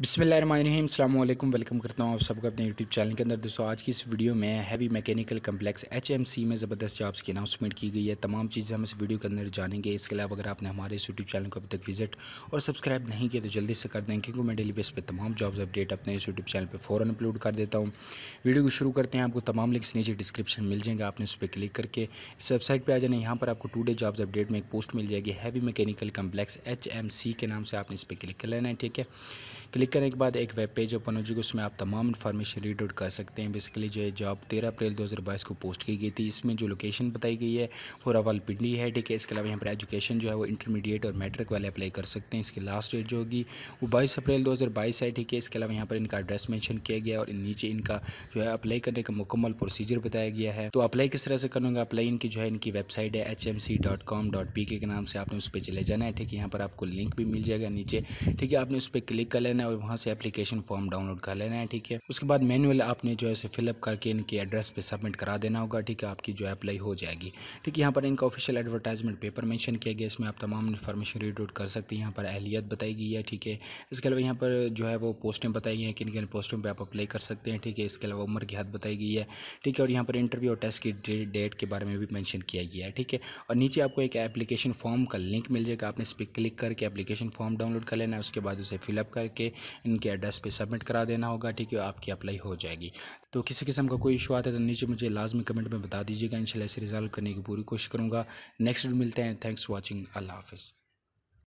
बिसमीम अल्लाम वेलकम करता हूँ आप सबका अपने यूट्यूब चैनल के अंदर दोस्तों आज की इस वीडियो में हैवी मैकेनिकल कम्प्लेक्स एचएमसी में ज़बरदस्त जॉब्स की अनाउंसमेंट की गई है तमाम चीज़ें हम इस वीडियो के अंदर जानेंगे इसके अलावा अगर आपने हमारे इस यूट्यूब चैनल को अभी तक विजिट और सब्सक्राइब नहीं किया तो जल्दी से कर दें क्योंकि मैं डेली बेस पर तमाम जॉब्स अपडेट अपने इस यूट्यूब चैनल पर फ़ौर अपलोड कर देता हूँ वीडियो को शुरू करते हैं आपको तमाम लिंक्स नीचे डिस्क्रिप्शन मिल जाएंगे आपने उस पर क्लिक करके इस वेबसाइट पर आ जाना यहाँ पर आपको टू डे जॉब्स अपडेट में एक पोस्ट मिल जाएगी हैवी मैकेनिकल कम्प्लेक्स एच के नाम से आपने इस पर क्लिक कर लेना है ठीक है क्लिक क्लिक करने के बाद एक वेब पेज ओपन हो जाएगी उसमें आप तमाम इन्फॉर्मेशन रीड आउट कर सकते हैं बेसिकली जो है जॉब तेरह अप्रैल 2022 को पोस्ट की गई थी इसमें जो लोकेशन बताई गई है वो रावलपिंडी है ठीक है इसके अलावा यहाँ पर एजुकेशन जो है वो इंटरमीडिएट और मैट्रिक वाले अप्लाई कर सकते हैं इसकी लास्ट डेट जो होगी वो बाईस अप्रैल दो है ठीक है इसके अलावा यहाँ पर इनका एड्रेस मैंशन किया गया और नीचे इनका जो है अप्लाई करने का मुकम्मल प्रोसीजर बताया गया है तो अप्लाई किस तरह से करूँगा अप्लाई इनकी जो है इनकी वेबसाइट है एच के नाम से आपने उस पर चले जाना है ठीक है यहाँ पर आपको लिंक भी मिल जाएगा नीचे ठीक है आपने उस पर क्लिक कर लेना है और और वहाँ से एप्लीकेशन फॉर्म डाउनलोड कर लेना है ठीक है उसके बाद मैनुअल आपने जो है फिलअप करके इनके एड्रेस पर सबमिट करा देना होगा ठीक है आपकी जो अप्लाई हो जाएगी ठीक है यहाँ पर इनका ऑफिशियल एडवर्टाइजमेंट पेपर मैंशन किया गया इसमें आप तमाम इन्फॉर्मेशन रीड आउट कर सकते हैं यहाँ पर अहलियत बताई गई है ठीक है इसके अलावा यहाँ पर जो है वो पोस्टें बताई गई हैं किन किन पोस्टों पर आप अप्लाई कर सकते हैं ठीक है इसके अलावा उम्र की हद बताई गई है ठीक है और यहाँ पर इंटरव्यू और टेस्ट की डेट के बारे में भी मैंशन किया गया है ठीक है और नीचे आपको एक एप्लीकेशन फॉर्म का लिंक मिल जाएगा आपने इस पर क्लिक करके एप्लीकेशन फॉर्म डाउनलोड कर लेना है उसके बाद उसे फिलअप करके इनके एड्रेस पे सबमिट करा देना होगा ठीक है आपकी अप्लाई हो जाएगी तो किसी किस्म का कोई इशू आता है तो नीचे मुझे लाजमी कमेंट में बता दीजिएगा इनशाला इसे रिजॉल्व करने की पूरी कोशिश करूँगा नेक्स्ट मिलते हैं थैंक्स वॉचिंग अल्लाह हाफिज़